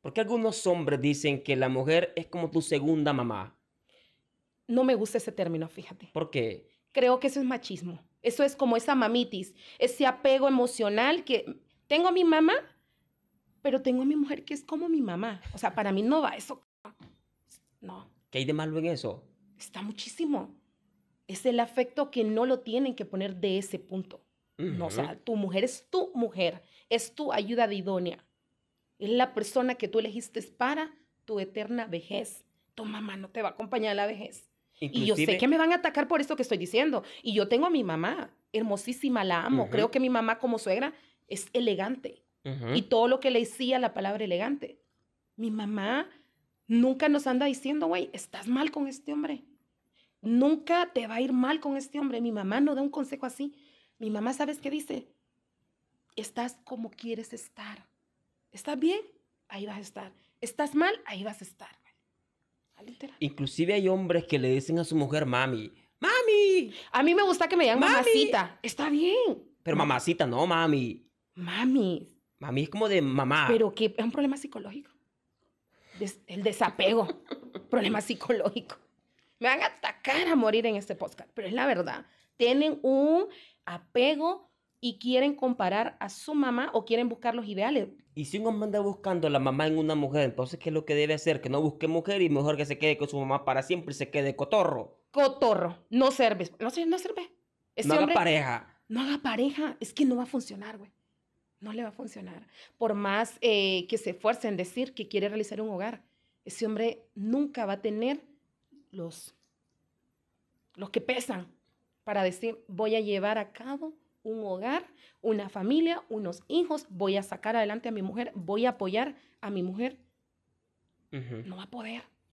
Porque algunos hombres dicen que la mujer es como tu segunda mamá. No me gusta ese término, fíjate. ¿Por qué? Creo que eso es machismo. Eso es como esa mamitis, ese apego emocional que tengo a mi mamá, pero tengo a mi mujer que es como mi mamá. O sea, para mí no va eso. No. ¿Qué hay de malo en eso? Está muchísimo. Es el afecto que no lo tienen que poner de ese punto. No, o sea, tu mujer es tu mujer, es tu ayuda de idónea. Es la persona que tú elegiste para tu eterna vejez. Tu mamá no te va a acompañar a la vejez. y yo sé que me van a atacar por esto que estoy diciendo. Y yo tengo a mi mamá, hermosísima, la amo. Creo que mi mamá como suegra es elegante. Y todo lo que le decía la palabra elegante. Mi mamá nunca nos anda diciendo, güey, estás mal con este hombre. Nunca te va a ir mal con este hombre. Mi mamá no da un consejo así. Mi mamá, ¿sabes qué dice? Estás como quieres estar. ¿Estás bien? Ahí vas a estar. ¿Estás mal? Ahí vas a estar. Ah, Inclusive hay hombres que le dicen a su mujer, mami, mami. A mí me gusta que me llamen mamacita. Está bien. Pero mamacita, no, mami. Mami. Mami es como de mamá. Pero que es un problema psicológico. el desapego. problema psicológico. Me van a atacar a morir en este podcast, pero es la verdad. Tienen un apego y quieren comparar a su mamá o quieren buscar los ideales. Y si un hombre anda buscando a la mamá en una mujer, entonces ¿qué es lo que debe hacer? Que no busque mujer y mejor que se quede con su mamá para siempre y se quede cotorro. Cotorro, no sirve. No, no sirve. Este no haga pareja. No haga pareja, es que no va a funcionar, güey. No le va a funcionar. Por más eh, que se esfuerce en decir que quiere realizar un hogar, ese hombre nunca va a tener los, los que pesan para decir voy a llevar a cabo un hogar, una familia, unos hijos, voy a sacar adelante a mi mujer, voy a apoyar a mi mujer. No va a poder.